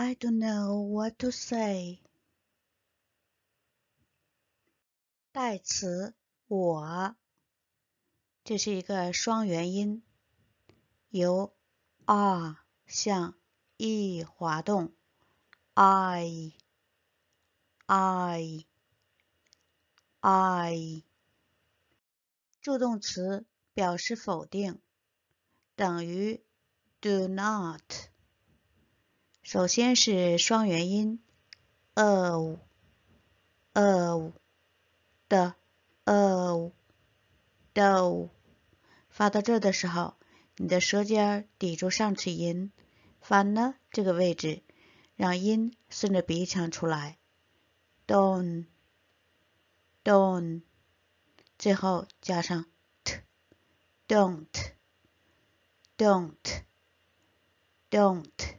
I don't know what to say. 代词我，这是一个双元音，由 R 向 E 滑动。I, I, I. 助动词表示否定，等于 do not. 首先是双元音，of，of，的，of，o 发到这的时候，你的舌尖抵住上齿龈，发呢这个位置，让音顺着鼻腔出来，don't，don't，最后加上 t，don't，don't，don't。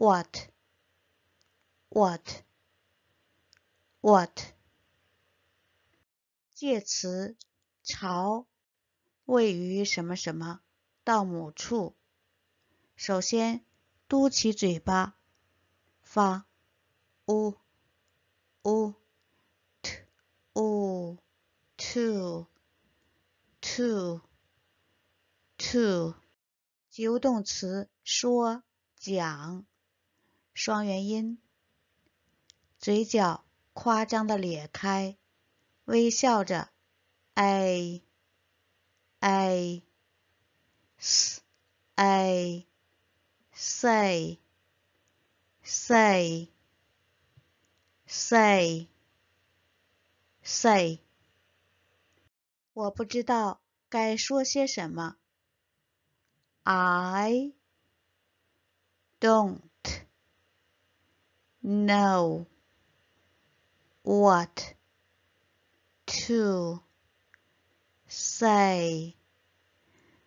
What? What? What? 介词朝位于什么什么到某处。首先，嘟起嘴巴发 u u t u t o t o t o 及物动词说讲。双元音，嘴角夸张的咧开，微笑着。I，I，s，a say，say，say，say。我不知道该说些什么。I，don't。No. What to say？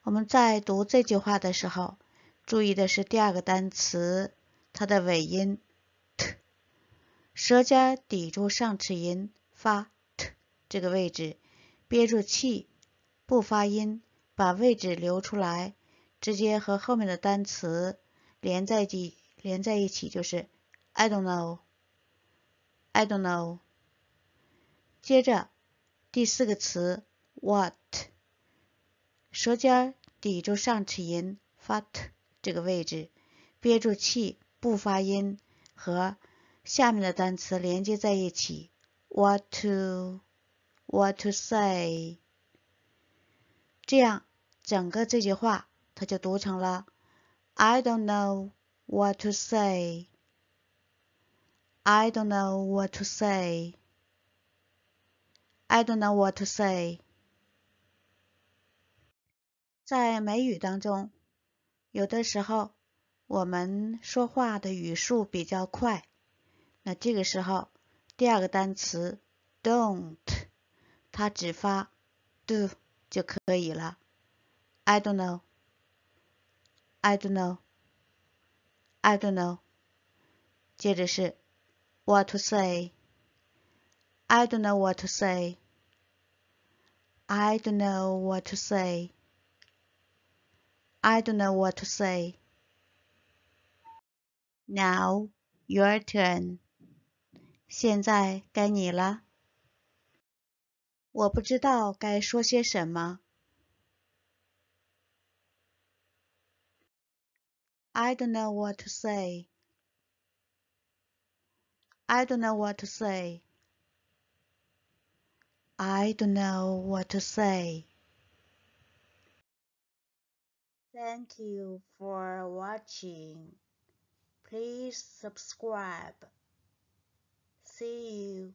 我们在读这句话的时候，注意的是第二个单词它的尾音 t，舌尖抵住上齿龈发 t 这个位置，憋住气不发音，把位置留出来，直接和后面的单词连在一起，连在一起就是。I don't know. I don't know. 接着第四个词，what，舌尖抵住上齿龈，发 t 这个位置，憋住气不发音，和下面的单词连接在一起，what to，what to say。这样整个这句话它就读成了，I don't know what to say。I don't know what to say. I don't know what to say。在美语当中，有的时候我们说话的语速比较快，那这个时候第二个单词 don't，它只发 do 就可以了。I don't not know. I don't know。I don't know。接着是 what to say. I don't know what to say. I don't know what to say. I don't know what to say. Now your turn. 现在该你了。我不知道该说些什么。I don't know what to say. I don't know what to say. I don't know what to say. Thank you for watching. Please subscribe. See you.